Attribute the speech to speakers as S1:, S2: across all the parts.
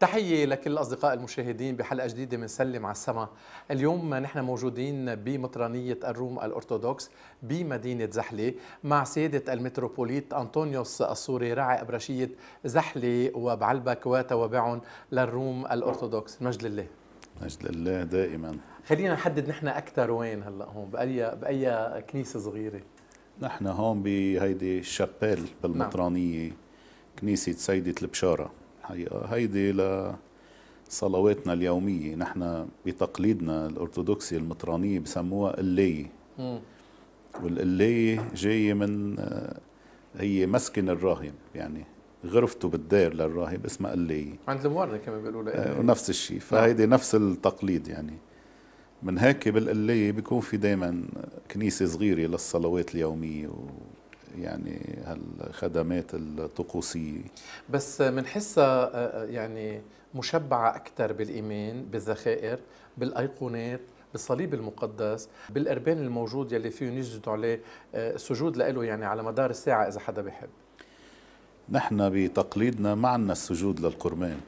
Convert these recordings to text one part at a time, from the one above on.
S1: تحية لكل الأصدقاء المشاهدين بحلقة جديدة من سلم على السماء اليوم نحن موجودين بمطرانية الروم الأرثوذكس بمدينة زحلة مع سيادة المتروبوليت أنطونيوس السوري راعي أبرشية زحلة وبعلبك وتوابعهم للروم الأرثوذكس مجد لله
S2: مجد لله دائما
S1: خلينا نحدد نحن أكثر وين هلأ هون بأي, بأي كنيسة صغيرة
S2: نحن هون بهيدي الشابيل بالمطرانية نعم. كنيسة سيدة البشارة الحقيقة هيدي لصلواتنا اليومية نحن بتقليدنا الأرثوذكسي المطرانية بسموها اللية والقلاية جاية من هي مسكن الراهب يعني غرفته بالدار للراهب اسمها اللي
S1: عند المورد كمان بيقولوا لها آه، الشيء نعم. فهيدي
S2: نفس التقليد يعني من هيك بالقلية بيكون في دائما كنيسة صغيرة للصلوات اليومية و... يعني هالخدمات الطقوسيه
S1: بس بنحسها آه، آه، يعني مشبعه اكثر بالايمان بالذخائر بالايقونات بالصليب المقدس بالأربان الموجود يلي فيه نسجد عليه آه، سجود لإله يعني على مدار الساعة إذا حدا بيحب
S2: نحن بتقليدنا ما عندنا السجود للقربان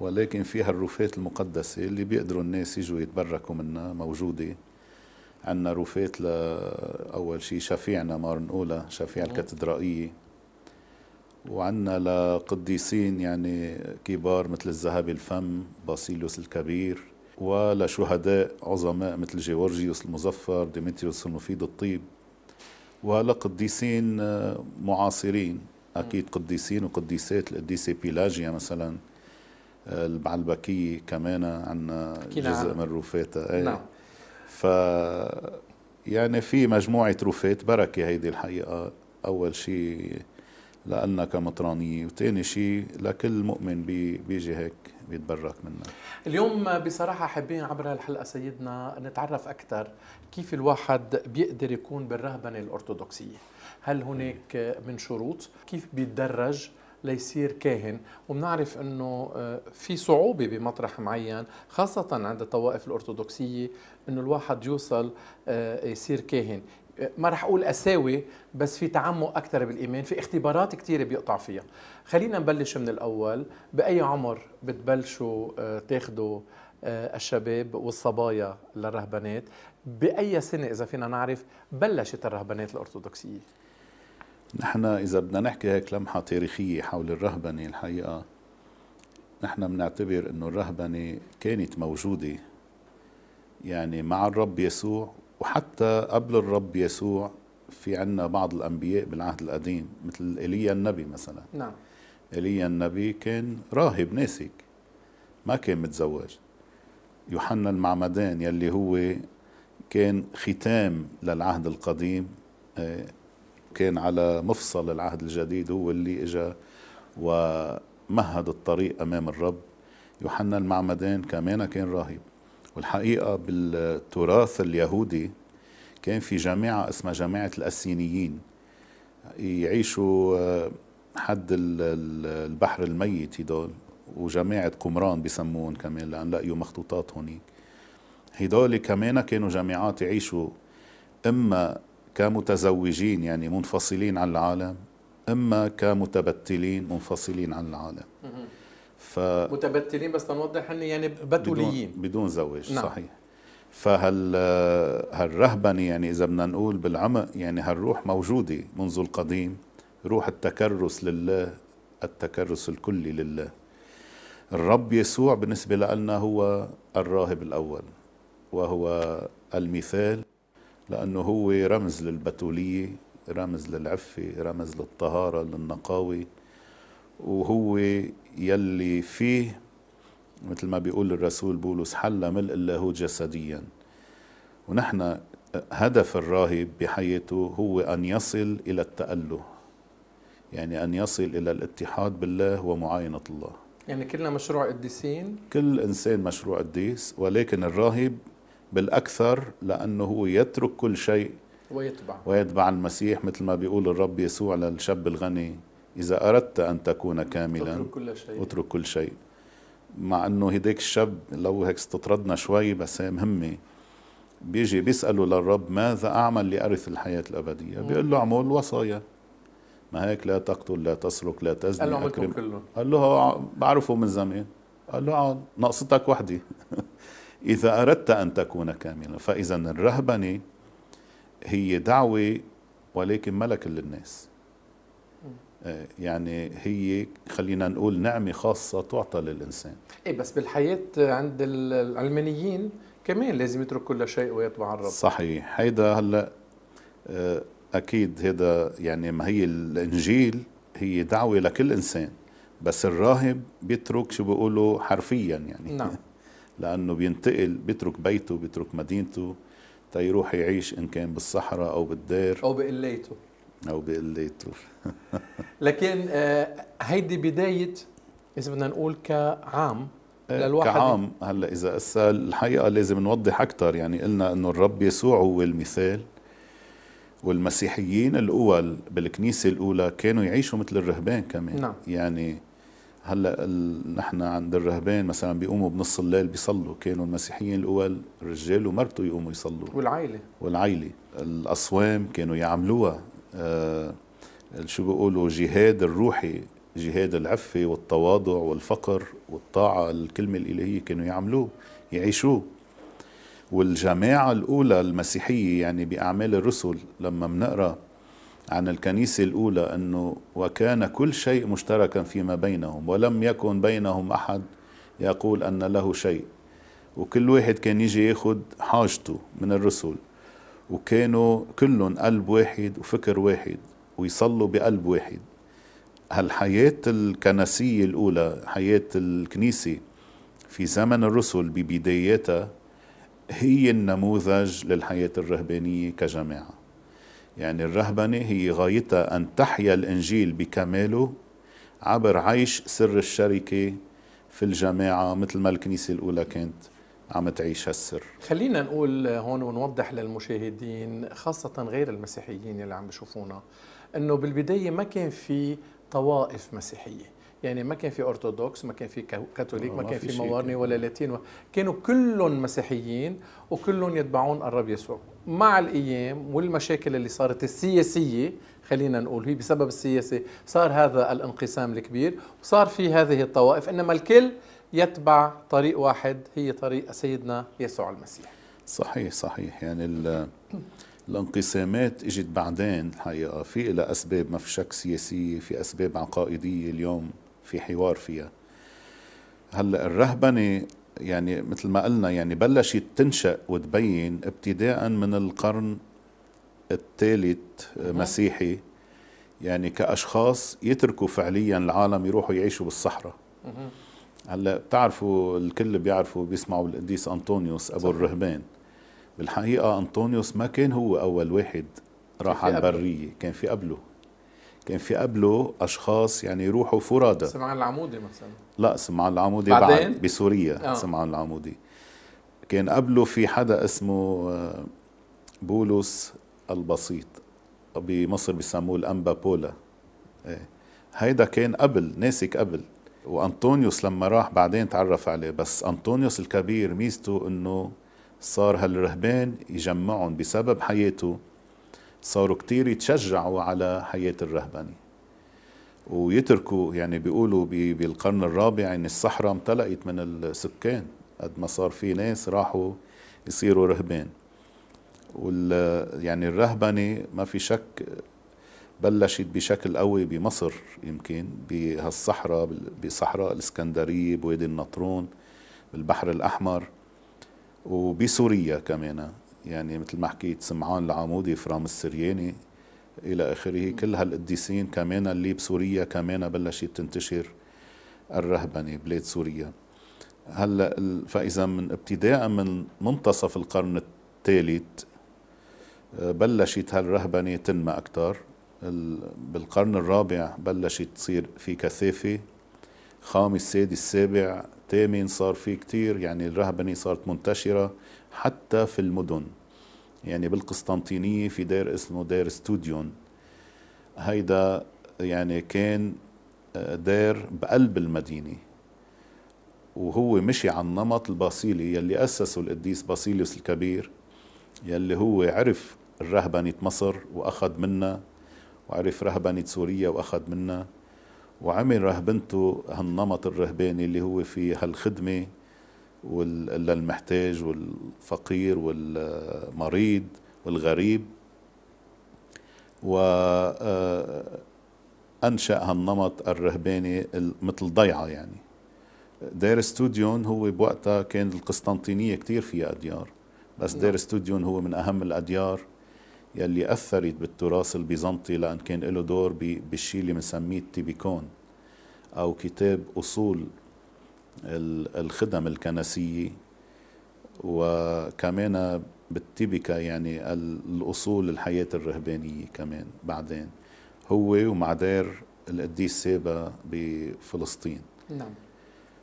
S2: ولكن فيها الرفات المقدسة اللي بيقدروا الناس يجوا يتبركوا منها موجودة عندنا رفات لأول شيء شفيعنا مارن أولى شفيع الكاتدرائية وعندنا لقديسين يعني كبار مثل الذهبي الفم باسيليوس الكبير ولشهداء عظماء مثل جيورجيوس المظفر ديمتريوس المفيد الطيب ولقديسين آه، معاصرين أكيد قديسين وقديسات القديسة بيلاجيا مثلا آه، البعلبكية كمان عندنا جزء نعم. من روفاتها إيه. نعم ف يعني في مجموعة روفات بركة هيدي الحقيقة أول شيء لألنا كمطرانية وثاني شيء لكل مؤمن بي بيجي هيك بيتبرك منها
S1: اليوم بصراحة حابين عبر الحلقة سيدنا نتعرف أكثر كيف الواحد بيقدر يكون بالرهبنة الأرثوذكسية هل هناك من شروط كيف بيتدرج ليصير كاهن وبنعرف انه آه، في صعوبه بمطرح معين خاصه عند الطوائف الارثوذكسيه انه الواحد يوصل آه، يصير كاهن ما رح اقول اساوي بس في تعمق اكثر بالايمان في اختبارات كثيره بيقطع فيها خلينا نبلش من الاول باي عمر بتبلشوا آه، تاخذوا الشباب والصبايا للرهبانات باي سنه اذا فينا نعرف بلشت الرهبانات الارثوذكسيه
S2: نحن إذا بدنا نحكي هيك لمحة تاريخية حول الرهبنة الحقيقة نحن بنعتبر أنه الرهبنة كانت موجودة يعني مع الرب يسوع وحتى قبل الرب يسوع في عنا بعض الأنبياء بالعهد القديم مثل إيليا النبي مثلا نعم إيليا النبي كان راهب ناسك ما كان متزوج يوحنا المعمدان يلي هو كان ختام للعهد القديم آه، كان على مفصل العهد الجديد هو اللي اجا ومهد الطريق امام الرب يوحنا المعمدان كمان كان راهب والحقيقه بالتراث اليهودي كان في جماعه اسمها جماعه الاسينيين يعيشوا آه، حد البحر الميت هدول وجماعة قمران بسمون كمان لأن لقيوا مخطوطات هونيك هدول كمان كانوا جماعات يعيشوا إما كمتزوجين يعني منفصلين عن العالم اما كمتبتلين منفصلين عن العالم ف متبتلين
S1: بس لنوضح ان يعني بتوليين بدون,
S2: بدون زواج نعم. صحيح فهل هالرهبنه يعني اذا بدنا نقول بالعمق يعني هالروح موجوده منذ القديم روح التكرس لله التكرس الكلي لله الرب يسوع بالنسبه لنا هو الراهب الاول وهو المثال لأنه هو رمز للبتولية رمز للعفة رمز للطهارة للنقاوة وهو يلي فيه مثل ما بيقول الرسول بولس حل ملء اللاهوت جسديا ونحن هدف الراهب بحياته هو أن يصل إلى التأله يعني أن يصل إلى الاتحاد بالله ومعاينة الله
S1: يعني كلنا مشروع قديسين
S2: كل إنسان مشروع قديس ولكن الراهب بالأكثر لأنه هو يترك كل شيء ويتبع ويتبع المسيح مثل ما بيقول الرب يسوع للشاب الغني إذا أردت أن تكون كاملا اترك كل شيء اترك كل شيء مع أنه هيداك الشاب لو هيك استطردنا شوي بس هي مهمة بيجي بيسأله للرب ماذا أعمل لأرث الحياة الأبدية بيقول له اعمل وصايا ما هيك لا تقتل لا تسرق لا تزني قال له أكرم كله قال له بعرفه من زمان قال له اقعد آه، ناقصتك وحدي إذا أردت أن تكون كاملا فإذا الرهبنة هي دعوة ولكن ملك للناس آه، يعني هي خلينا نقول نعمة خاصة تعطى للإنسان
S1: إيه بس بالحياة عند العلمانيين كمان لازم يترك كل شيء ويتبع الرب
S2: صحيح هيدا هلا آه، أكيد هيدا يعني ما هي الإنجيل هي دعوة لكل إنسان بس الراهب بيترك شو بيقولوا حرفيا يعني نعم لأنه بينتقل بيترك بيته بيترك مدينته تيروح يعيش إن كان بالصحراء أو بالدير أو بقليته أو بقليته
S1: لكن آه، هيدي بداية إذا بدنا نقول كعام
S2: آه، للواحد كعام هلا إذا أسأل الحقيقة لازم نوضح أكثر يعني قلنا إنه الرب يسوع هو المثال والمسيحيين الأول بالكنيسة الأولى كانوا يعيشوا مثل الرهبان كمان نعم. يعني هلا ال... نحن عند الرهبان مثلا بيقوموا بنص الليل بيصلوا كانوا المسيحيين الاول الرجال ومرته يقوموا يصلوا والعائله والعائله الاصوام كانوا يعملوها آه شو بيقولوا جهاد الروحي جهاد العفة والتواضع والفقر والطاعة الكلمة الإلهية كانوا يعملوه يعيشوه والجماعة الأولى المسيحية يعني بأعمال الرسل لما بنقرا عن الكنيسة الأولى أنه وكان كل شيء مشتركا فيما بينهم ولم يكن بينهم أحد يقول أن له شيء وكل واحد كان يجي ياخذ حاجته من الرسل وكانوا كلهم قلب واحد وفكر واحد ويصلوا بقلب واحد هالحياة الكنسية الأولى حياة الكنيسة في زمن الرسل ببداياتها هي النموذج للحياة الرهبانية كجماعة يعني الرهبنة هي غايتها أن تحيا الإنجيل بكماله عبر عيش سر الشركة في الجماعة مثل ما الكنيسة الأولى كانت عم تعيش هالسر
S1: خلينا نقول هون ونوضح للمشاهدين خاصة غير المسيحيين اللي عم بيشوفونا أنه بالبداية ما كان في طوائف مسيحية يعني ما كان في أرثوذكس ما كان في كاثوليك آه، ما كان في موارني ولا لاتين كانوا كلهم مسيحيين وكلهم يتبعون الرب يسوع مع الأيام والمشاكل اللي صارت السياسية خلينا نقول هي بسبب السياسة صار هذا الانقسام الكبير وصار في هذه الطوائف إنما الكل يتبع طريق واحد هي طريق سيدنا يسوع المسيح
S2: صحيح صحيح يعني الانقسامات اجت بعدين الحقيقه في لها اسباب ما في شك سياسيه في اسباب عقائديه اليوم في حوار فيها هلا الرهبنه يعني مثل ما قلنا يعني بلشت تنشا وتبين ابتداء من القرن الثالث مسيحي يعني كاشخاص يتركوا فعليا العالم يروحوا يعيشوا بالصحراء هلا بتعرفوا الكل بيعرفوا بيسمعوا بالقديس انطونيوس ابو صح. الرهبان بالحقيقه انطونيوس ما كان هو اول واحد راح على البريه كان في قبله كان في قبله اشخاص يعني يروحوا فرادى
S1: سمعان العمودي مثلا
S2: لا سمعان العمودي بعدين بعد بسوريا آه. سمعان العمودي كان قبله في حدا اسمه آه، بولس البسيط بمصر بيسموه الانبا بولا إيه. هيدا كان قبل ناسك قبل وانطونيوس لما راح بعدين تعرف عليه بس انطونيوس الكبير ميزته انه صار هالرهبان يجمعهم بسبب حياته صاروا كتير يتشجعوا على حياة الرهبنة ويتركوا يعني بيقولوا بالقرن الرابع ان الصحراء امتلأت من السكان قد ما صار في ناس راحوا يصيروا رهبان وال يعني الرهبنة ما في شك بلشت بشكل قوي بمصر يمكن بهالصحراء بصحراء الاسكندرية بوادي النطرون بالبحر الأحمر وبسوريا كمان يعني مثل ما حكيت سمعان العمودي فرام السرياني الى اخره كل هالقديسين كمان اللي بسوريا كمان بلشت تنتشر الرهبنه بلاد سوريا هلا فاذا من ابتداء من منتصف القرن الثالث آه، بلشت هالرهبنه تنمى اكثر بالقرن الرابع بلشت تصير في كثافه خامس سادس سابع ثامن صار في كثير يعني الرهبنة صارت منتشرة حتى في المدن يعني بالقسطنطينية في دير اسمه دير ستوديون هيدا يعني كان آه، دير بقلب المدينة وهو مشي على النمط الباصيلي يلي أسسه القديس باسيليوس الكبير يلي هو عرف الرهبنة مصر وأخذ منها وعرف رهبنة سوريا وأخذ منها وعمل رهبنته هالنمط الرهباني اللي هو في هالخدمة للمحتاج والفقير والمريض والغريب وأنشأ آه، هالنمط الرهباني مثل ضيعة يعني دير ستوديون هو بوقتها كان القسطنطينية كتير فيها أديار بس دير نعم. ستوديون هو من أهم الأديار يلي أثرت بالتراث البيزنطي لأن كان له دور بالشيء اللي بنسميه التيبيكون أو كتاب أصول الخدم الكنسية وكمان بالتبكة يعني الأصول الحياة الرهبانية كمان بعدين هو ومع دار القديس سابا بفلسطين نعم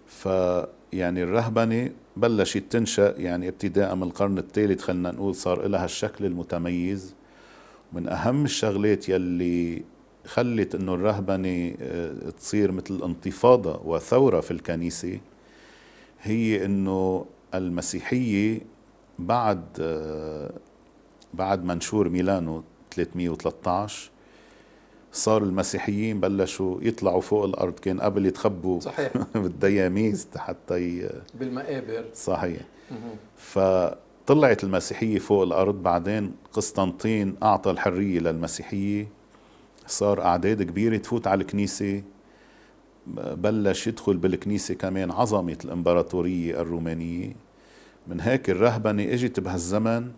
S2: فيعني الرهبنة بلشت تنشأ يعني ابتداء من القرن الثالث خلينا نقول صار لها الشكل المتميز من أهم الشغلات يلي خلت انه الرهبنه آه، تصير مثل انتفاضه وثوره في الكنيسه هي انه المسيحيه بعد آه، بعد منشور ميلانو 313 صار المسيحيين بلشوا يطلعوا فوق الارض كان قبل يتخبوا صحيح بالدياميز حتى ي...
S1: بالمقابر صحيح
S2: فطلعت المسيحيه فوق الارض بعدين قسطنطين اعطى الحريه للمسيحيه صار أعداد كبيرة تفوت على الكنيسة بلش يدخل بالكنيسة كمان عظمة الإمبراطورية الرومانية من هيك الرهبنة اجت بهالزمن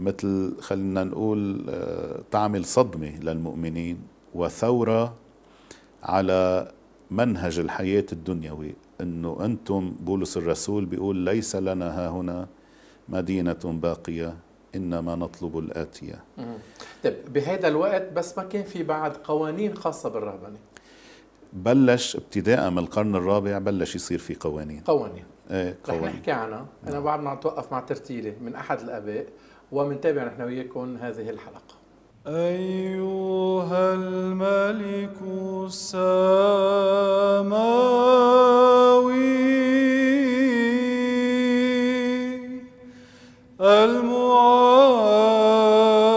S2: مثل خلينا نقول آه، تعمل صدمة للمؤمنين وثورة على منهج الحياة الدنيوي انه انتم بولس الرسول بيقول ليس لنا ها هنا مدينة باقية إنما نطلب الآتية
S1: طيب بهذا الوقت بس ما كان في بعد قوانين خاصة بالرهبنة
S2: بلش ابتداء من القرن الرابع بلش يصير في قوانين قوانين ايه قوانين رح نحكي
S1: عنها أنا نعم. بعد ما أتوقف مع ترتيلة من أحد الآباء ومنتابع نحن وياكم هذه الحلقة أيها الملك
S3: السماوي المعاد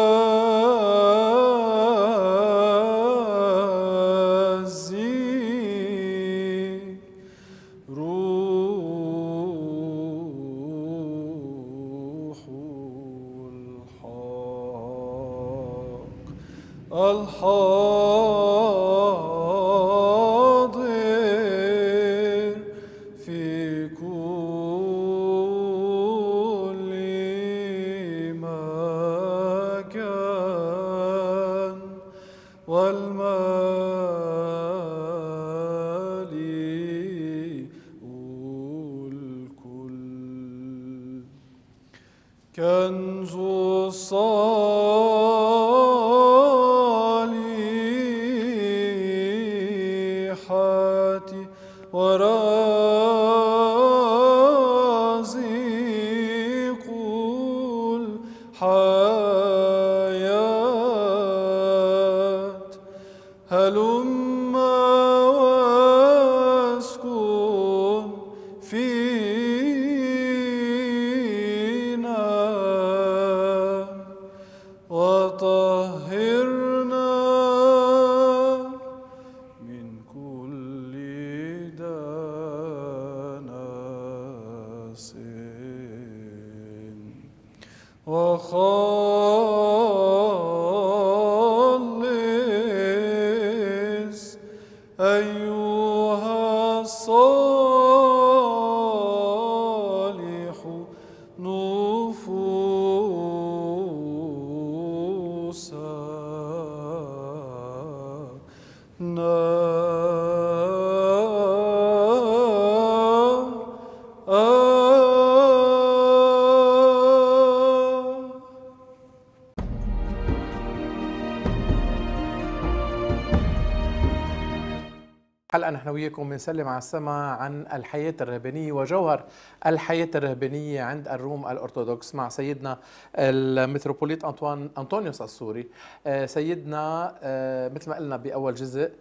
S1: نحن وياكم بنسلم على السماء عن الحياة الرهبانية وجوهر الحياة الرهبانية عند الروم الأرثوذكس مع سيدنا المتروبوليت أنطوان أنطونيوس السوري آه، سيدنا آه، مثل ما قلنا بأول جزء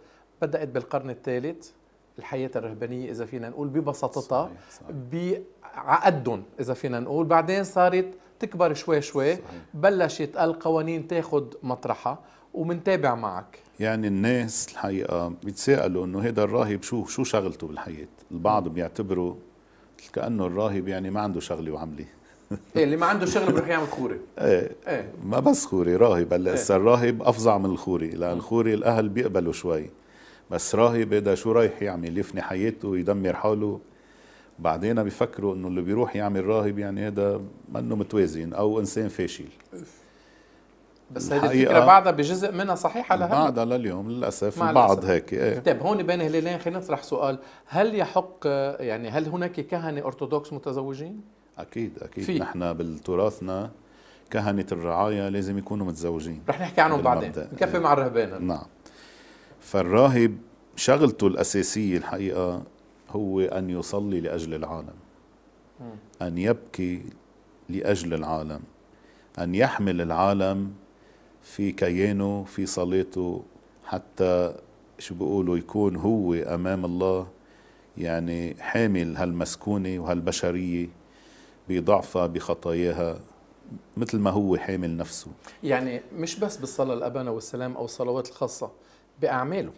S1: بدأت بالقرن الثالث الحياة الرهبانية إذا فينا نقول ببساطتها بعقدهم إذا فينا نقول بعدين صارت تكبر شوي شوي صحيح. بلشت القوانين تاخد مطرحها ومنتابع معك
S2: يعني الناس الحقيقه بيتساءلوا انه هذا الراهب شو شو شغلته بالحياه البعض بيعتبره كانه الراهب يعني ما عنده شغله وعمله
S1: ايه اللي ما عنده شغلة بيروح يعمل خوري
S2: ايه, ايه. ما بس خوري راهب هلا ايه. الراهب افظع من الخوري لان الخوري الاهل بيقبلوا شوي بس راهب هذا شو رايح يعمل يفني حياته ويدمر حاله بعدين بيفكروا انه اللي بيروح يعمل راهب يعني هذا منه متوازن او انسان فاشل
S1: إيه. بس هذه الفكره بعدها بجزء منها صحيحه لهلا بعدها
S2: لليوم للاسف البعض هيك ايه طيب
S1: هون بين هلالين خلينا نطرح سؤال هل يحق يعني هل هناك كهنه ارثوذكس متزوجين؟
S2: اكيد اكيد في. نحن بالتراثنا كهنه الرعايا لازم يكونوا متزوجين رح نحكي عنهم بعدين نكفي مع الرهبان نعم فالراهب شغلته الاساسيه الحقيقه هو ان يصلي لاجل العالم م. ان يبكي لاجل العالم ان يحمل العالم في كيانه في صلاته حتى شو بيقولوا يكون هو أمام الله يعني حامل هالمسكونة وهالبشرية بضعفها بخطاياها مثل ما هو حامل نفسه
S1: يعني مش بس بالصلاة الأبانة والسلام أو الصلوات الخاصة بأعماله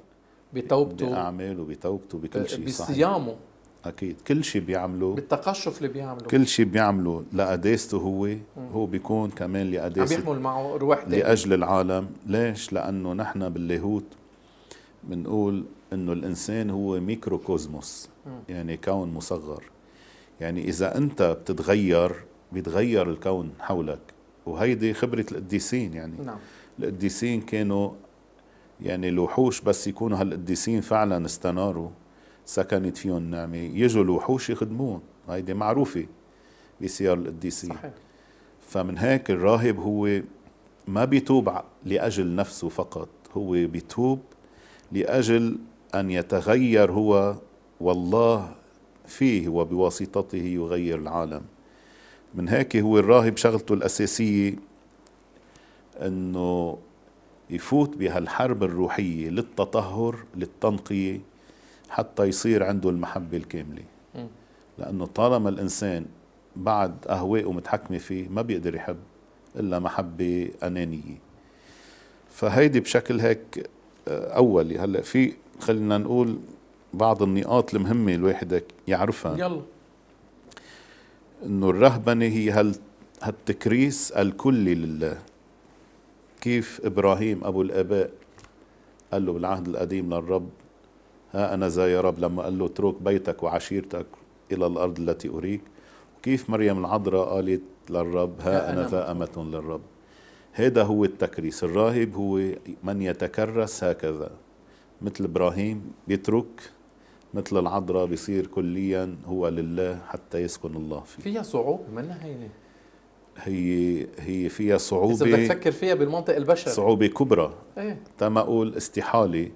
S1: بتوبته
S2: بأعماله بتوبته بكل شيء بصيامه اكيد كل شيء بيعمله
S1: بالتقشف اللي بيعمله كل
S2: شيء بيعمله لقداسته هو هو بيكون كمان لقداسه عم بيحمل
S1: معه روح دايما. لاجل
S2: العالم ليش لانه نحن باللاهوت بنقول انه الانسان هو ميكرو كوزموس يعني كون مصغر يعني اذا انت بتتغير بيتغير الكون حولك وهيدي خبره القديسين يعني نعم. القديسين كانوا يعني الوحوش بس يكونوا هالقديسين فعلا استناروا سكنت فيهم النعمة يجوا الوحوش يخدمون هيدي معروفة بسيار القديسية صحيح. فمن هيك الراهب هو ما بيتوب لأجل نفسه فقط هو بيتوب لأجل أن يتغير هو والله فيه وبواسطته يغير العالم من هيك هو الراهب شغلته الأساسية أنه يفوت بهالحرب الروحية للتطهر للتنقية حتى يصير عنده المحبة الكاملة لأنه طالما الإنسان بعد أهوائه متحكمة فيه ما بيقدر يحب إلا محبة أنانية فهيدي بشكل هيك آه، أولي هلأ في خلينا نقول بعض النقاط المهمة الواحد يعرفها يلا انه الرهبنة هي هل هالتكريس الكلي لله كيف ابراهيم ابو الاباء قال له بالعهد القديم للرب ها أنا يا رب لما قال له اترك بيتك وعشيرتك إلى الأرض التي أريك كيف مريم العذراء قالت للرب ها أنا ذا أمة للرب هذا هو التكريس الراهب هو من يتكرس هكذا مثل إبراهيم بيترك مثل العذراء بيصير كليا هو لله حتى يسكن الله فيه
S1: فيها صعوبة من هي إيه؟
S2: هي هي فيها صعوبة إذا بدك تفكر
S1: فيها بالمنطق
S2: البشري صعوبة كبرى ايه؟ تما طيب أقول استحالة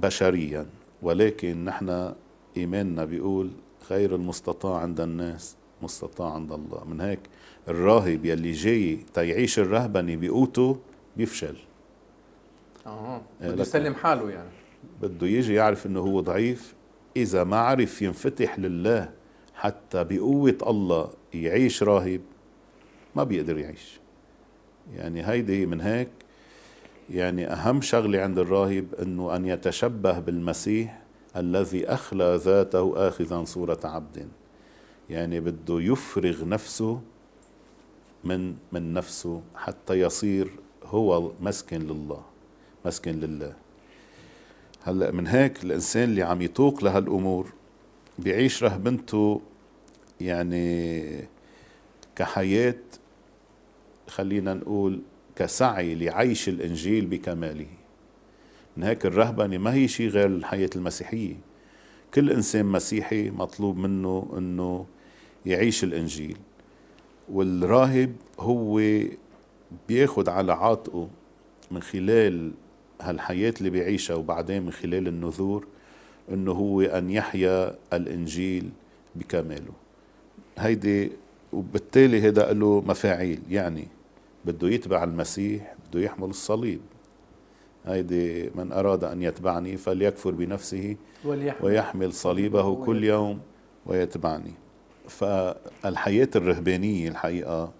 S2: بشريا ولكن نحن إيماننا بيقول خير المستطاع عند الناس مستطاع عند الله من هيك الراهب يلي جاي تيعيش الرهبنة بقوته بيفشل
S1: اه بده يسلم
S2: حاله يعني بده يجي يعرف انه هو ضعيف اذا ما عرف ينفتح لله حتى بقوة الله يعيش راهب ما بيقدر يعيش يعني هيدي من هيك يعني أهم شغلة عند الراهب أنه أن يتشبه بالمسيح الذي أخلى ذاته آخذا صورة عبد يعني بده يفرغ نفسه من من نفسه حتى يصير هو مسكن لله مسكن لله هلا من هيك الانسان اللي عم يتوق لهالامور بيعيش رهبنته يعني كحياه خلينا نقول كسعي لعيش الإنجيل بكماله من هيك الرهبنة ما هي شيء غير الحياة المسيحية كل إنسان مسيحي مطلوب منه أنه يعيش الإنجيل والراهب هو بياخد على عاتقه من خلال هالحياة اللي بيعيشها وبعدين من خلال النذور انه هو ان يحيا الانجيل بكماله هيدي وبالتالي هذا له مفاعيل يعني بده يتبع المسيح بده يحمل الصليب هيدي من أراد أن يتبعني فليكفر بنفسه وليحمل. ويحمل صليبه كل يوم ويتبعني فالحياة الرهبانية الحقيقة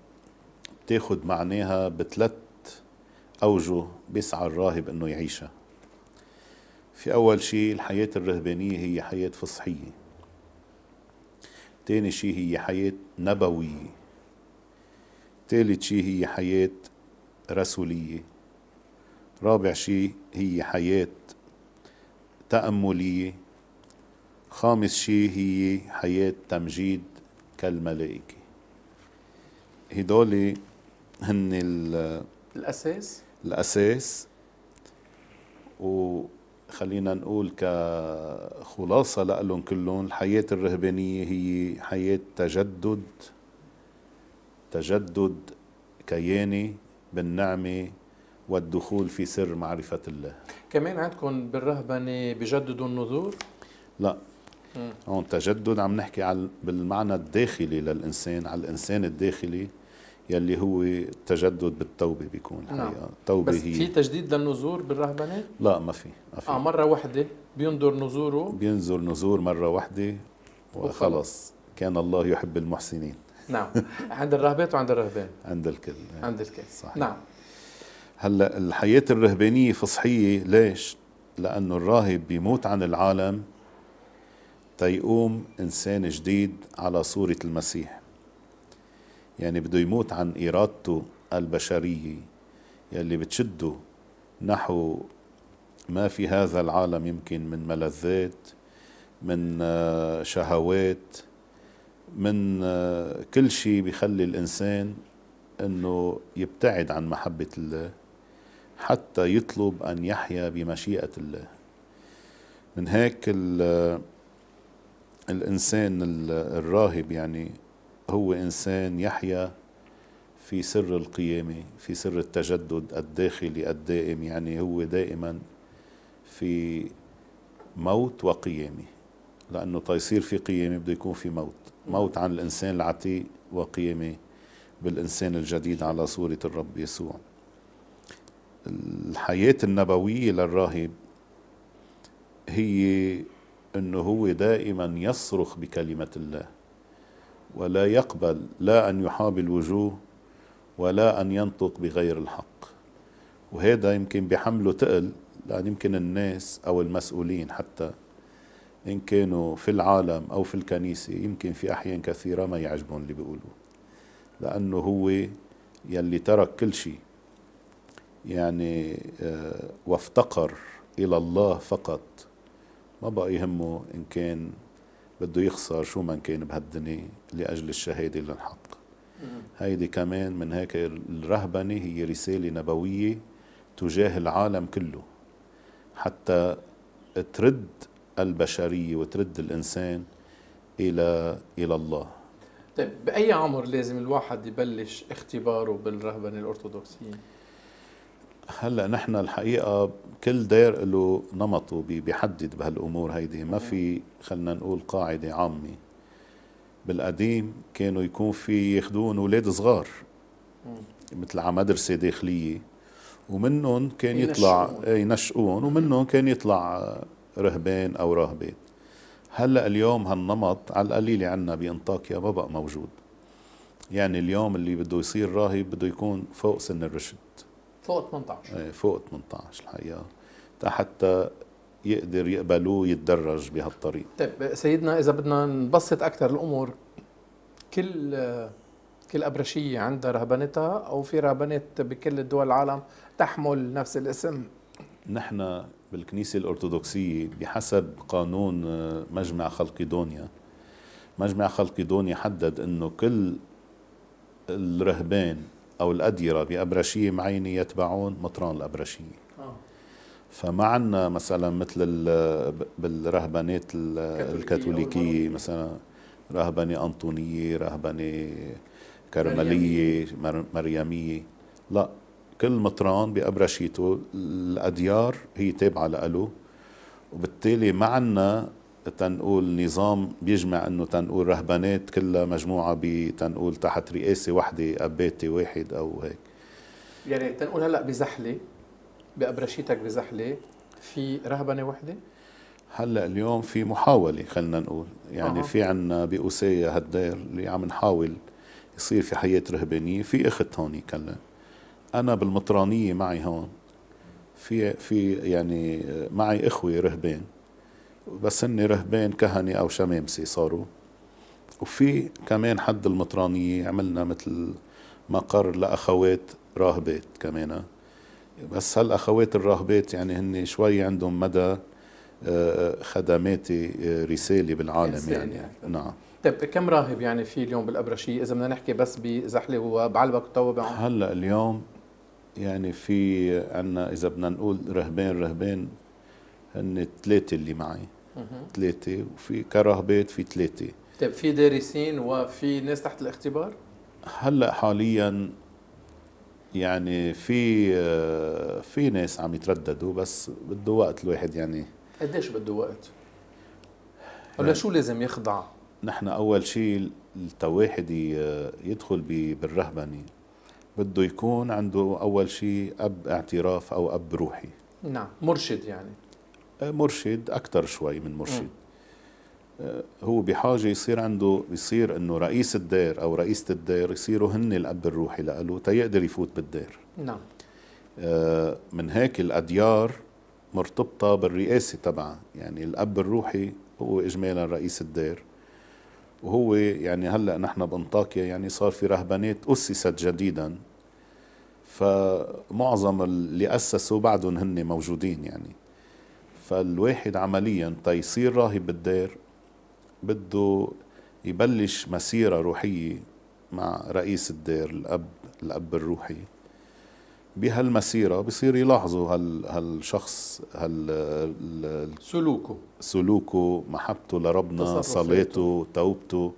S2: بتاخد معناها بثلاث أوجه بيسعى الراهب أنه يعيشها في أول شيء الحياة الرهبانية هي حياة فصحية تاني شيء هي حياة نبوية ثالث شيء هي حياة رسولية رابع شيء هي حياة تأملية خامس شيء هي حياة تمجيد كالملائكة هدول هن
S1: الأساس
S2: الأساس وخلينا نقول كخلاصة لألهم كلهم الحياة الرهبانية هي حياة تجدد تجدد كياني بالنعمة والدخول في سر معرفة الله
S1: كمان عندكم بالرهبنة بجددوا النذور؟
S2: لا هون تجدد عم نحكي على بالمعنى الداخلي للإنسان على الإنسان الداخلي يلي هو تجدد بالتوبه بيكون نعم. التوبه بس هي في
S1: تجديد للنذور بالرهبنه؟
S2: لا ما في ما في اه مره واحده بينذر نذوره بينذر نذور مره واحده وخلص كان الله يحب المحسنين
S1: نعم عند الرهبات وعند الرهبان
S2: عند الكل عند الكل صحيح نعم هلا الحياه الرهبانيه فصحيه ليش؟ لانه الراهب بيموت عن العالم تيقوم انسان جديد على صوره المسيح يعني بده يموت عن ارادته البشريه يلي بتشده نحو ما في هذا العالم يمكن من ملذات من آه، شهوات من آه، كل شيء بيخلي الإنسان أنه يبتعد عن محبة الله حتى يطلب أن يحيا بمشيئة الله من هيك آه، الإنسان الراهب يعني هو إنسان يحيا في سر القيامة في سر التجدد الداخلي الدائم يعني هو دائما في موت وقيامة لأنه تيصير في قيامة بده يكون في موت موت عن الإنسان العتيق وقيامه بالإنسان الجديد على صورة الرب يسوع الحياة النبوية للراهب هي أنه هو دائما يصرخ بكلمة الله ولا يقبل لا أن يحاب الوجوه ولا أن ينطق بغير الحق وهذا يمكن بحمله تقل لأن يمكن الناس أو المسؤولين حتى إن كانوا في العالم أو في الكنيسة يمكن في أحيان كثيرة ما يعجبهم اللي بيقولوه لأنه هو يلي ترك كل شيء يعني آه، وافتقر إلى الله فقط ما بقى يهمه إن كان بده يخسر شو ما كان بهالدنيا لأجل الشهادة اللي انحط هيدي كمان من هيك الرهبنة هي رسالة نبوية تجاه العالم كله حتى ترد البشرية وترد الإنسان إلى إلى الله
S1: طيب بأي عمر لازم الواحد يبلش اختباره بالرهبنة الأرثوذكسية؟
S2: هلا نحن الحقيقة كل دير له نمطه بيحدد بهالأمور هيدي ما في خلينا نقول قاعدة عامة بالقديم كانوا يكون في ياخذون اولاد صغار مثل على مدرسة داخلية ومنهم كان يطلع ينشؤون ومنهم كان يطلع رهبان أو راهبات هلا اليوم هالنمط على القليلة عنا بانطاكيا ما بقى موجود يعني اليوم اللي بده يصير راهب بده يكون فوق سن الرشد
S1: فوق 18
S2: إيه، فوق 18 الحقيقة حتى يقدر يقبلوه يتدرج بهالطريق
S1: طيب سيدنا إذا بدنا نبسط أكثر الأمور كل كل أبرشية عندها رهبنتها أو في رهبنات بكل دول العالم تحمل نفس الاسم
S2: نحن بالكنيسة الأرثوذكسية بحسب قانون آه، مجمع خلقيدونيا مجمع خلقيدونيا حدد أنه كل الرهبان أو الأديرة بأبرشية معينة يتبعون مطران الأبرشية آه. فما عندنا مثلا مثل آه، بالرهبانات الكاثوليكية مثلا رهبنة أنطونية رهبنة كرملية مريمية لا كل مطران بأبرشيته الأديار هي تابعة له وبالتالي ما عنا تنقول نظام بيجمع انه تنقول رهبانات كلها مجموعه بتنقول تحت رئاسه وحده اباتي واحد او هيك
S1: يعني تنقول هلا بزحله بابرشيتك بزحله في رهبنه وحده
S2: هلا اليوم في محاوله خلينا نقول يعني أه. في عنا بأوسية هالدير اللي عم نحاول يصير في حياه رهبانيه في اخت هون كلام انا بالمطرانيه معي هون في في يعني معي اخوه رهبان بس هن رهبان كهنه او شمامسه صاروا وفي كمان حد المطرانيه عملنا مثل مقر لاخوات راهبات كمان بس هالاخوات الراهبات يعني هن شوي عندهم مدى آه، خدماتي آه، رساله بالعالم يعني, يعني. نعم
S1: طيب كم راهب يعني في اليوم بالابرشيه اذا بدنا نحكي بس بزحله وبعلبك وتوبه
S2: هلا اليوم يعني في عنا إذا بدنا نقول رهبان رهبان هن ثلاثة اللي معي ثلاثة وفي كرهبات في ثلاثة
S1: طيب في دارسين وفي ناس تحت الاختبار؟
S2: هلا حاليا يعني في في ناس عم يترددوا بس بده وقت الواحد يعني
S1: قديش بده وقت؟
S2: ولا يعني شو لازم يخضع؟ نحن اول شيء التواحد يدخل بالرهبنه بده يكون عنده أول شيء أب اعتراف أو أب روحي
S1: نعم مرشد يعني
S2: آه، مرشد أكثر شوي من مرشد م. آه، هو بحاجة يصير عنده يصير أنه رئيس الدير أو رئيسة الدير يصيروا هن الأب الروحي لأله تيقدر يفوت بالدير نعم آه، من هيك الأديار مرتبطة بالرئاسة تبعها يعني الأب الروحي هو إجمالا رئيس الدير وهو يعني هلا نحن بانطاكيا يعني صار في رهبانات اسست جديدا فمعظم اللي أسسوا بعدهم هن موجودين يعني فالواحد عمليا تيصير راهب بالدار بده يبلش مسيرة روحية مع رئيس الدار الأب الأب الروحي بهالمسيرة بصير يلاحظوا هال هالشخص هال سلوكه سلوكه محبته لربنا صلاته توبته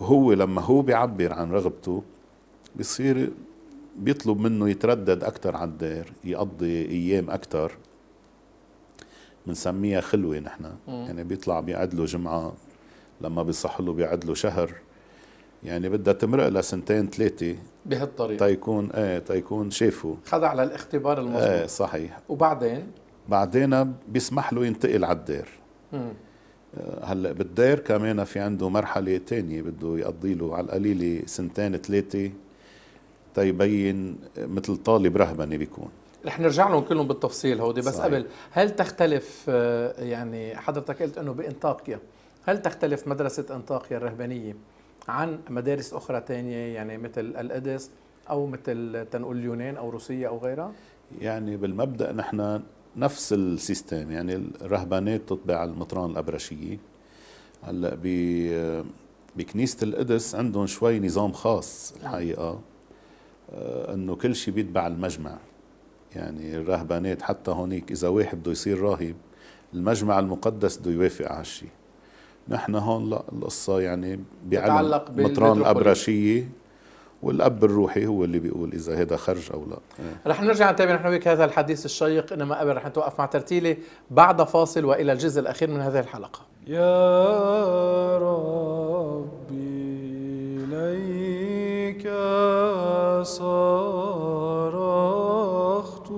S2: وهو لما هو بيعبر عن رغبته بصير بيطلب منه يتردد أكثر على الدار يقضي أيام أكثر بنسميها خلوة نحن يعني بيطلع بيقعد له جمعة لما بيصح له بيقعد له شهر يعني بدها تمرق لسنتين ثلاثة بهالطريقة تيكون ايه تيكون شافه
S1: خضع للاختبار المضبوط ايه صحيح وبعدين
S2: بعدين بيسمح له ينتقل على الدار هلا بالدار كمان في عنده مرحلة تانية بده يقضي له على القليلة سنتين ثلاثة حتى يبين مثل طالب رهبني بيكون
S1: رح نرجع لهم كلهم بالتفصيل هودي بس صحيح. قبل هل تختلف آه، يعني حضرتك قلت انه بانطاكيا هل تختلف مدرسه انطاكيا الرهبانيه عن مدارس اخرى ثانيه يعني مثل القدس او مثل تنقول اليونان او روسيا او غيرها
S2: يعني بالمبدا نحن نفس السيستم يعني الرهبانات على المطران الابرشيه هلا ب آه، بكنيسه القدس عندهم شوي نظام خاص نعم. الحقيقه آه، انه كل شيء بيتبع المجمع يعني الرهبانات حتى هونيك اذا واحد بده يصير راهب المجمع المقدس بده يوافق على هالشيء نحن هون لا القصه يعني بيعلق مطران الابرشيه والاب الروحي هو اللي بيقول اذا هذا خرج او لا
S1: آه. رح نرجع نتابع نحن وياك هذا الحديث الشيق انما قبل رح نتوقف مع ترتيله بعد فاصل والى الجزء الاخير من هذه الحلقه
S3: يا ربي ليل بك صرخت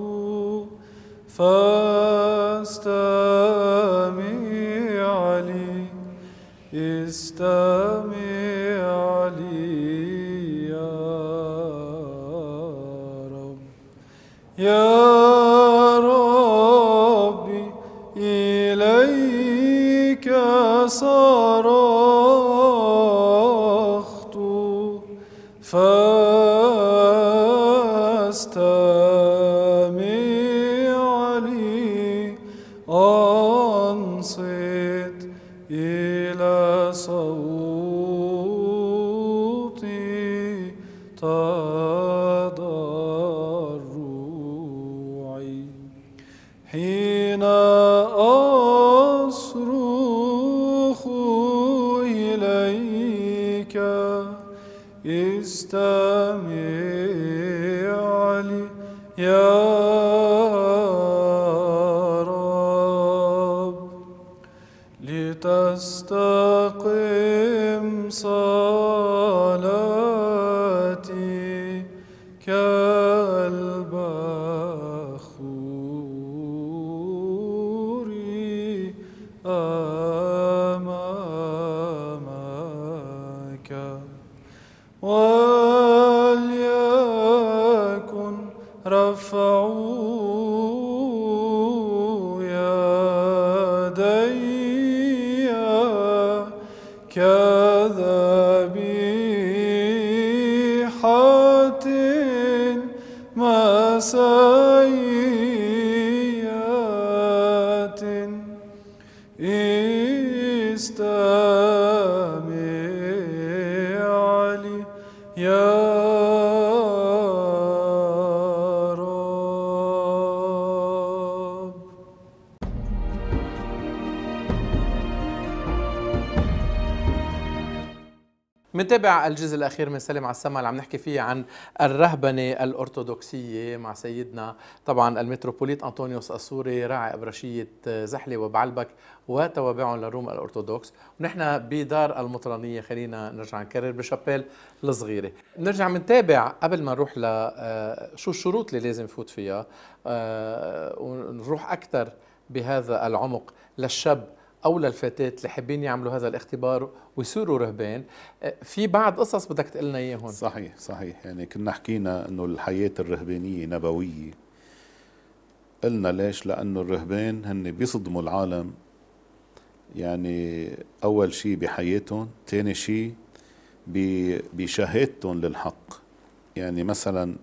S3: فاستمع لي استمع لي يا رب يا ربي إليك صرخت For Oh.
S1: منتابع الجزء الأخير من سلام على السما اللي عم نحكي فيه عن الرهبنة الأرثوذكسية مع سيدنا طبعا المتروبوليت أنطونيوس السوري راعي أبرشية آه، زحلة وبعلبك وتوابعهم للروم الأرثوذكس ونحن بدار المطرانية خلينا نرجع نكرر بشابيل الصغيرة نرجع منتابع قبل ما نروح ل آه، شو الشروط اللي لازم نفوت فيها آه، ونروح أكثر بهذا العمق للشاب او للفتاه اللي حابين يعملوا هذا الاختبار ويصيروا رهبان آه، في بعض قصص بدك تقول لنا اياهم صحيح صحيح
S2: يعني كنا حكينا انه الحياه الرهبانيه نبويه قلنا ليش لانه الرهبان هن بيصدموا العالم يعني اول شيء بحياتهم ثاني شيء بشهادتهم للحق يعني مثلا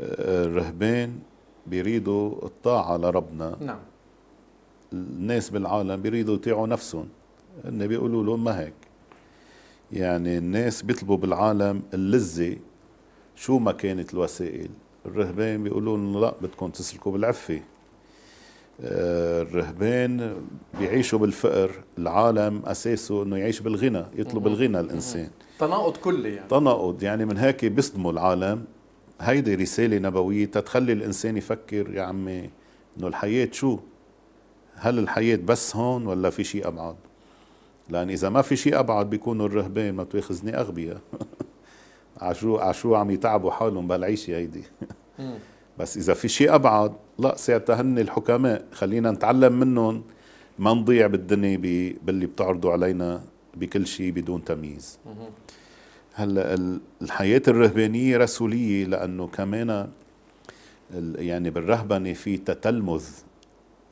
S2: آه، الرهبان بيريدوا الطاعه لربنا نعم الناس بالعالم بيريدوا يطيعوا نفسهم هن بيقولوا لهم ما هيك يعني الناس بيطلبوا بالعالم اللذة شو ما كانت الوسائل الرهبان بيقولوا لهم لا بدكم تسلكوا بالعفة آه، الرهبان بيعيشوا بالفقر العالم أساسه أنه يعيش بالغنى يطلب الغنى الإنسان
S1: تناقض كلي يعني
S2: تناقض يعني من هيك بيصدموا العالم هيدي رسالة نبوية تتخلي الإنسان يفكر يا عمي أنه الحياة شو هل الحياة بس هون ولا في شيء أبعد لأن إذا ما في شيء أبعد بيكونوا الرهبان ما تواخذني أغبياء عشو عشو عم يتعبوا حالهم بهالعيشة هيدي بس إذا في شيء أبعد لا ساعتها هن الحكماء خلينا نتعلم منهم ما نضيع بالدنيا باللي بتعرضوا علينا بكل شيء بدون تمييز هلا الحياة الرهبانية رسولية لأنه كمان يعني بالرهبنة في تتلمذ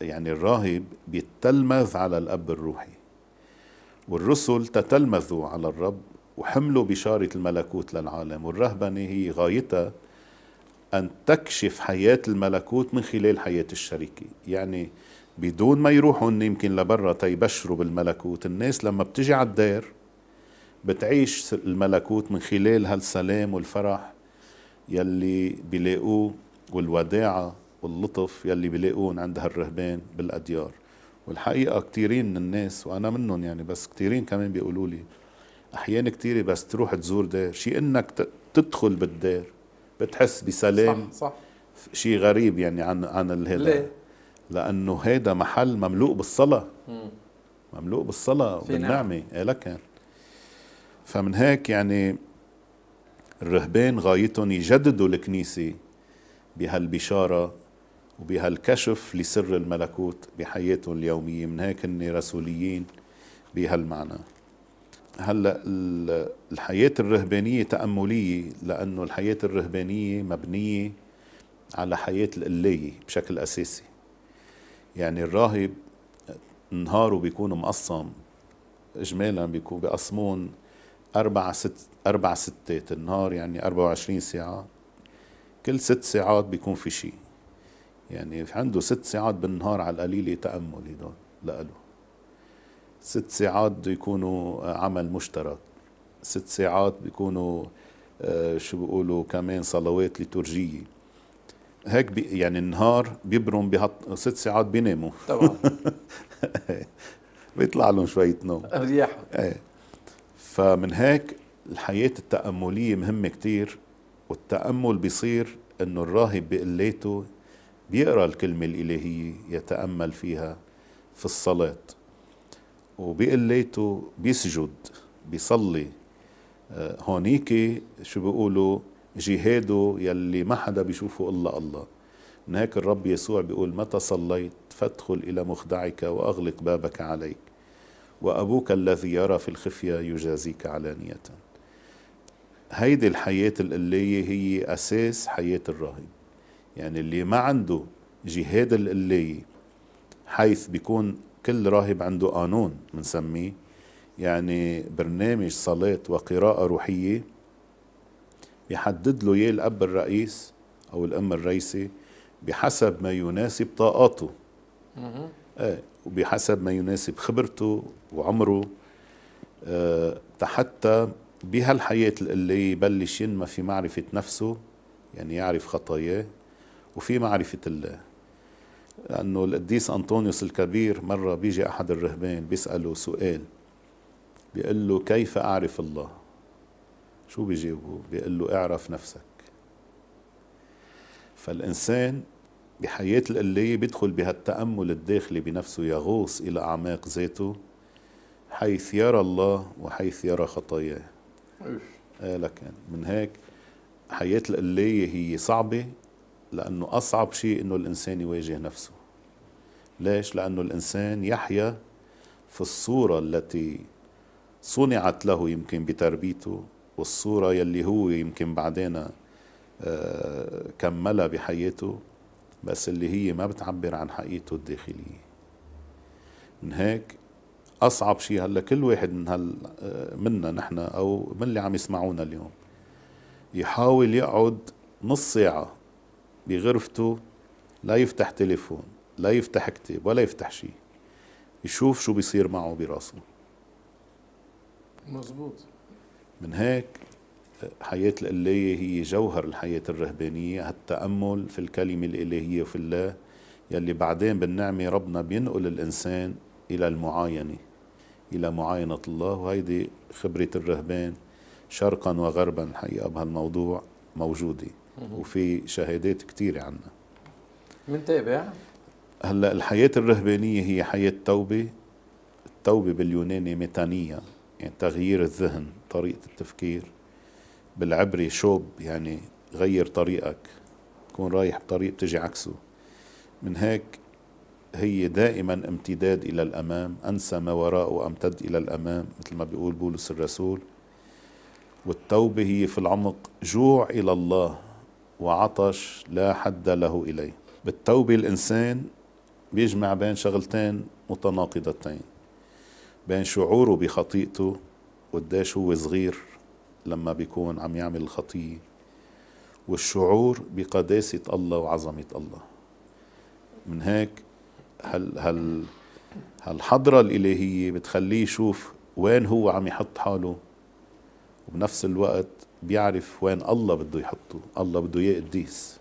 S2: يعني الراهب بيتلمذ على الأب الروحي والرسل تتلمذوا على الرب وحملوا بشارة الملكوت للعالم والرهبنة هي غايتها أن تكشف حياة الملكوت من خلال حياة الشركة يعني بدون ما يروحوا يمكن لبرا تيبشروا بالملكوت الناس لما بتجي على الدار بتعيش الملكوت من خلال هالسلام والفرح يلي بيلاقوه والوداعة واللطف يلي بيلاقون عند هالرهبان بالأديار والحقيقة كثيرين من الناس وأنا منهم يعني بس كثيرين كمان بيقولوا لي أحيان كثير بس تروح تزور دير شيء إنك تدخل بالدير بتحس بسلام صح صح شيء غريب يعني عن عن الهدى ليه؟ لأنه هيدا محل مملوء بالصلاة مملوء بالصلاة وبالنعمة إيه لك يعني؟ فمن هيك يعني الرهبان غايتهم يجددوا الكنيسة بهالبشارة وبهالكشف لسر الملكوت بحياتهم اليومية من هيك هن رسوليين بهالمعنى هلا الحياة الرهبانية تأملية لأنه الحياة الرهبانية مبنية على حياة القلية بشكل أساسي يعني الراهب نهاره بيكون مقسم إجمالا بيكون بقسمون أربع ست أربع ستات النهار يعني 24 ساعة كل ست ساعات بيكون في شيء يعني عنده ست ساعات بالنهار على القليلة تأمل هدول لإله ست ساعات بده يكونوا عمل مشترك ست ساعات بيكونوا آه، شو بيقولوا كمان صلوات ليتورجية هيك بي يعني النهار بيبرم بهط ست ساعات بيناموا طبعا بيطلع لهم شوية نوم اريحهم ايه فمن هيك الحياة التأملية مهمة كتير والتأمل بيصير انه الراهب بقلاته بيقرا الكلمه الالهيه يتامل فيها في الصلاه وبقليته بيسجد بيصلي آه، هونيك شو بيقولوا جهاده يلي ما حدا بيشوفه الا الله من هيك الرب يسوع بيقول متى صليت فادخل الى مخدعك واغلق بابك عليك وابوك الذي يرى في الخفيه يجازيك علانيه هيدي الحياه القليه هي اساس حياه الراهب يعني اللي ما عنده جهاد القلية حيث بيكون كل راهب عنده قانون بنسميه يعني برنامج صلاة وقراءة روحية بيحدد له اياه الاب الرئيس او الام الرئيسي بحسب ما يناسب طاقاته آه وبحسب ما يناسب خبرته وعمره آه حتى بهالحياة اللي يبلش ينمى في معرفة نفسه يعني يعرف خطاياه وفي معرفة الله لأنه القديس أنطونيوس الكبير مرة بيجي أحد الرهبان بيسأله سؤال بيقول له كيف أعرف الله شو بيجيبه بيقول له اعرف نفسك فالإنسان بحياة القلية بيدخل بهالتأمل الداخلي بنفسه يغوص إلى أعماق ذاته حيث يرى الله وحيث يرى خطاياه لكن من هيك حياة القلية هي صعبة لأنه أصعب شيء أنه الإنسان يواجه نفسه ليش؟ لأنه الإنسان يحيا في الصورة التي صنعت له يمكن بتربيته والصورة يلي هو يمكن بعدين آه، كملها بحياته بس اللي هي ما بتعبر عن حقيقته الداخلية من هيك أصعب شيء هلا كل واحد من هال آه، منا نحن أو من اللي عم يسمعونا اليوم يحاول يقعد نص ساعة بغرفته لا يفتح تليفون لا يفتح كتاب ولا يفتح شيء يشوف شو بيصير معه براسه مزبوط من هيك حياة الإلهية هي جوهر الحياة الرهبانية التأمل في الكلمة الإلهية وفي الله يلي بعدين بالنعمة ربنا بينقل الإنسان إلى المعاينة إلى معاينة الله وهيدي خبرة الرهبان شرقا وغربا الحقيقة بهالموضوع موجوده وفي شهادات كثيرة عنا تابع؟ هلا الحياة الرهبانية هي حياة توبة التوبة باليوناني ميتانية يعني تغيير الذهن طريقة التفكير بالعبري شوب يعني غير طريقك تكون رايح بطريق بتجي عكسه من هيك هي دائما امتداد إلى الأمام أنسى ما وراءه وأمتد إلى الأمام مثل ما بيقول بولس الرسول والتوبة هي في العمق جوع إلى الله وعطش لا حد له إليه بالتوبة الإنسان بيجمع بين شغلتين متناقضتين بين شعوره بخطيئته وقديش هو صغير لما بيكون عم يعمل الخطية والشعور بقداسة الله وعظمة الله من هيك هال هال هالحضرة الإلهية بتخليه يشوف وين هو عم يحط حاله وبنفس الوقت بيعرف وين الله بده يحطه الله بده اياه قديس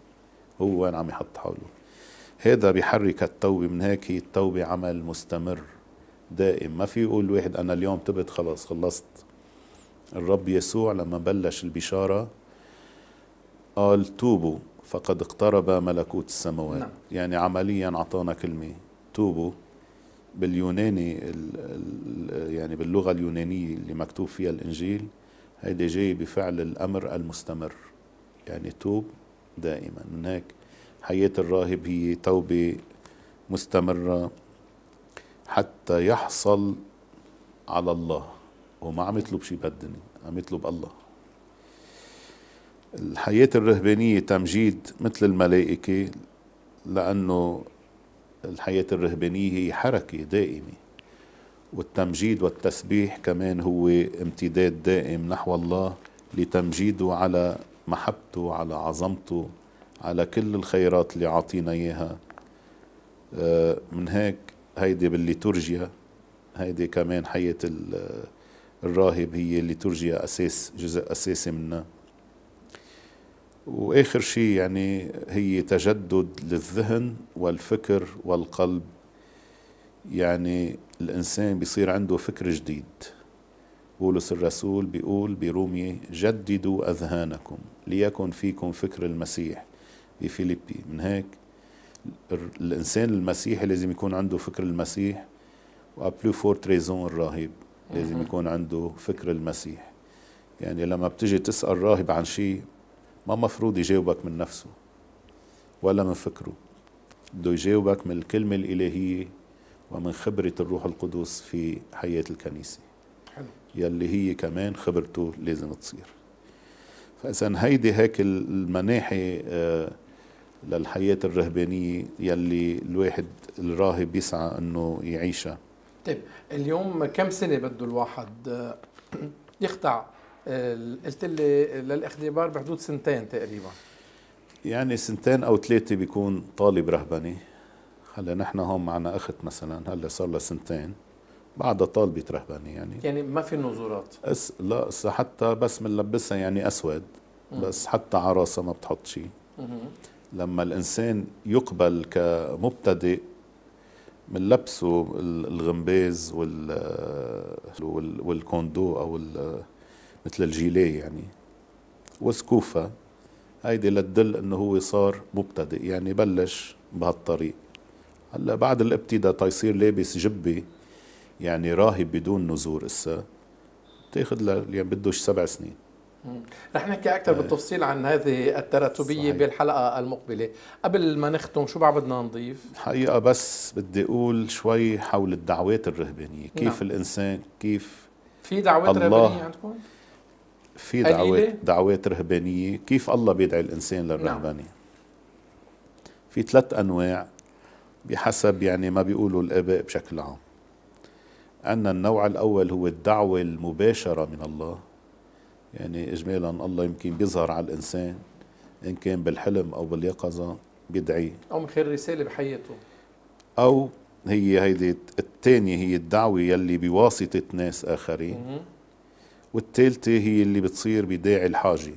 S2: هو وين عم يحط حوله هذا بيحرك التوبة من هيك التوبة عمل مستمر دائم ما في يقول واحد أنا اليوم تبت خلاص خلصت الرب يسوع لما بلش البشارة قال توبوا فقد اقترب ملكوت السماوات نعم. يعني عمليا أعطانا كلمة توبوا باليوناني الـ الـ يعني باللغة اليونانية اللي مكتوب فيها الإنجيل هيدي جاي بفعل الأمر المستمر يعني توب دائما من هيك حياة الراهب هي توبة مستمرة حتى يحصل على الله وما عم يطلب شيء بدني عم يطلب الله الحياة الرهبانية تمجيد مثل الملائكة لأنه الحياة الرهبانية هي حركة دائمة والتمجيد والتسبيح كمان هو امتداد دائم نحو الله لتمجيده على محبته على عظمته على كل الخيرات اللي عطينا اياها آه، من هيك هيدي بالليتورجيا هيدي كمان حياة الراهب هي الليتورجيا أساس جزء أساسي منها وآخر شيء يعني هي تجدد للذهن والفكر والقلب يعني الإنسان بيصير عنده فكر جديد بولس الرسول بيقول برومية جددوا أذهانكم ليكن فيكم فكر المسيح بفيليبي من هيك الإنسان المسيحي لازم يكون عنده فكر المسيح وأبلو فورت ريزون الراهب لازم يكون عنده فكر المسيح يعني لما بتجي تسأل راهب عن شيء ما مفروض يجاوبك من نفسه ولا من فكره بده يجاوبك من الكلمة الإلهية ومن خبرة الروح القدس في حياة الكنيسة حلو. يلي هي كمان خبرته لازم تصير فإذا هيدي هيك المناحي آه، للحياة الرهبانية يلي الواحد الراهب يسعى أنه يعيشها
S1: طيب اليوم كم سنة بده الواحد آه، يخضع آه، قلت لي للاختبار بحدود سنتين تقريبا
S2: يعني سنتين أو ثلاثة بيكون طالب رهبني هلا نحن هون معنا اخت مثلا هلا صار لها سنتين بعدها طالبة رهبانة يعني
S1: يعني ما في نظورات
S2: أس... لا حتى بس بنلبسها يعني اسود بس حتى على راسها ما بتحط شيء لما الانسان يقبل كمبتدئ من لبسه الغمباز وال والكوندو او مثل الجيليه يعني وسكوفه هيدي لتدل انه هو صار مبتدئ يعني بلش بهالطريق هلا بعد الابتداء تيصير لابس جبه يعني راهب بدون نزور اسا بتاخذ اللي يعني بدوش سبع سنين
S1: رح نحكي اكثر آه. بالتفصيل عن هذه التراتبيه صحيح. بالحلقه المقبله قبل ما نختم شو بقى بدنا نضيف
S2: حقيقه بس بدي اقول شوي حول الدعوات الرهبانيه كيف نعم. الانسان كيف في دعوات رهبانيه عندكم في دعوات دعوات رهبانيه كيف الله بيدعي الانسان نعم. للرهبانيه نعم. في ثلاث انواع بحسب يعني ما بيقولوا الآباء بشكل عام أن النوع الأول هو الدعوة المباشرة من الله يعني إجمالا الله يمكن بيظهر على الإنسان إن كان بالحلم أو باليقظة بيدعي
S1: أو من خلال رسالة بحياته
S2: أو هي هيدي الثانية هي الدعوة يلي بواسطة ناس آخرين والثالثة هي اللي بتصير بداعي الحاجة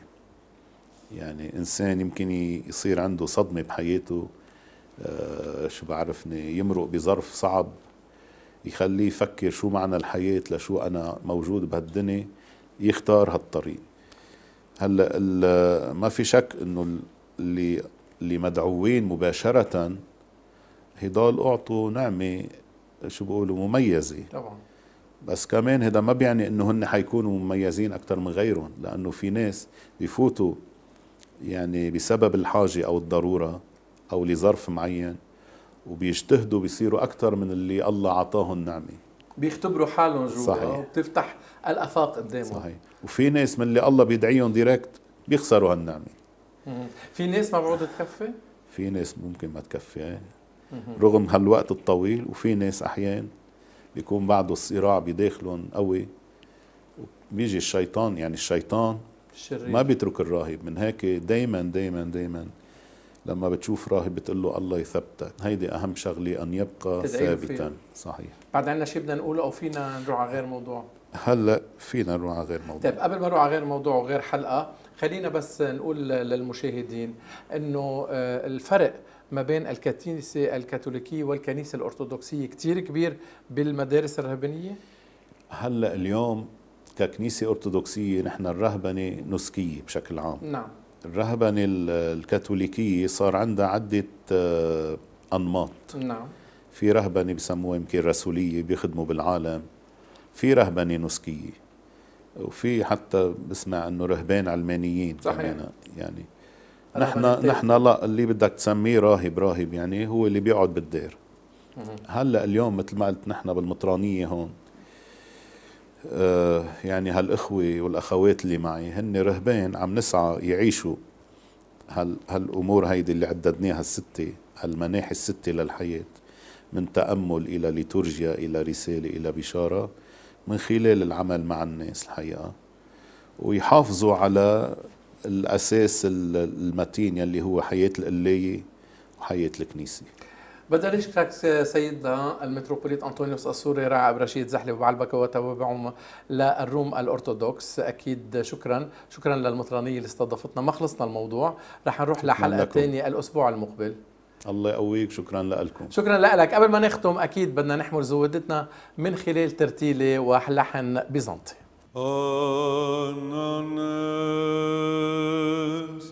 S2: يعني إنسان يمكن يصير عنده صدمة بحياته آه، شو بعرفني يمرق بظرف صعب يخليه يفكر شو معنى الحياة لشو أنا موجود بهالدنيا يختار هالطريق هلا ما في شك انه اللي اللي مدعوين مباشرة هدول أعطوا نعمة شو بيقولوا مميزة طبعا بس كمان هذا ما بيعني انه هن حيكونوا مميزين اكثر من غيرهم لانه في ناس بفوتوا يعني بسبب الحاجة او الضرورة أو لظرف معين وبيجتهدوا بيصيروا أكثر من اللي الله عطاهم نعمة
S1: بيختبروا حالهم جوا صحيح وبتفتح الآفاق قدامهم صحيح
S2: وفي ناس من اللي الله بيدعيهم ديركت بيخسروا هالنعمة
S1: في ناس ما بعود تكفي؟
S2: في ناس ممكن ما تكفي رغم هالوقت الطويل وفي ناس أحيان بيكون بعده الصراع بداخلهم قوي بيجي الشيطان يعني الشيطان الشرير. ما بيترك الراهب من هيك دايما دايما دايما لما بتشوف راهب بتقول له الله يثبتك هيدي اهم شغله ان يبقى ثابتا صحيح
S1: بعد عندنا شيء بدنا نقوله او فينا نروح على غير موضوع
S2: هلا فينا نروح على غير موضوع طيب
S1: قبل ما نروح على غير موضوع وغير حلقه خلينا بس نقول للمشاهدين انه آه، الفرق ما بين الكنيسه الكاثوليكيه والكنيسه الارثوذكسيه كثير كبير بالمدارس الرهبانيه
S2: هلا اليوم ككنيسه ارثوذكسيه نحن الرهبنه نسكيه بشكل عام نعم الرهبنة الكاثوليكية صار عندها عدة آه، أنماط نعم في رهبنة بسموها يمكن رسولية بيخدموا بالعالم في رهبنة نسكية وفي حتى بسمع انه رهبان علمانيين صحيح. كمان يعني نحن نحن لا اللي بدك تسميه راهب راهب يعني هو اللي بيقعد بالدير هلا اليوم مثل ما قلت نحن بالمطرانيه هون آه، يعني هالإخوة والأخوات اللي معي هن رهبان عم نسعى يعيشوا هال هالأمور هيدي اللي عددناها الستة هالمناحي الستة للحياة من تأمل إلى ليتورجيا إلى رسالة إلى بشارة من خلال العمل مع الناس الحقيقة ويحافظوا على الأساس المتين يلي هو حياة القلاية وحياة الكنيسة
S1: بدنا نشكرك سيدنا المتروبوليت أنطونيوس السوري راعي برشيد زحلي وبعلبكة وتابعهم للروم الأرثوذكس أكيد شكرا شكرا للمطرانية اللي استضافتنا ما خلصنا الموضوع رح نروح لحلقة ثانية
S2: الأسبوع المقبل الله يقويك شكرا لكم
S1: شكرا لك قبل ما نختم أكيد بدنا نحمل زودتنا من خلال ترتيلة ولحن بيزنطي
S4: أنا ناس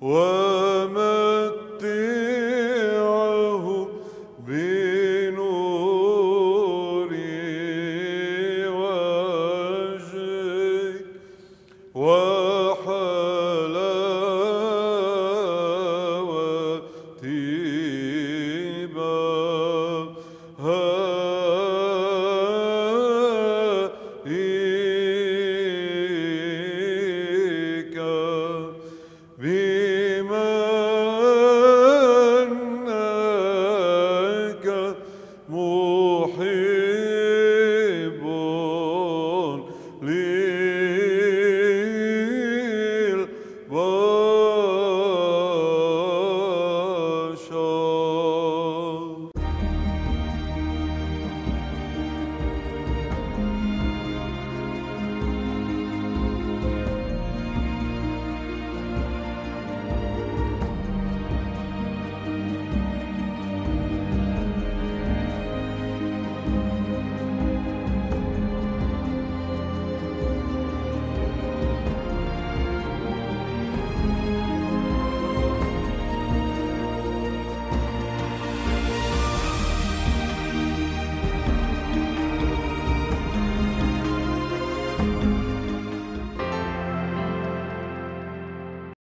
S4: Whoa.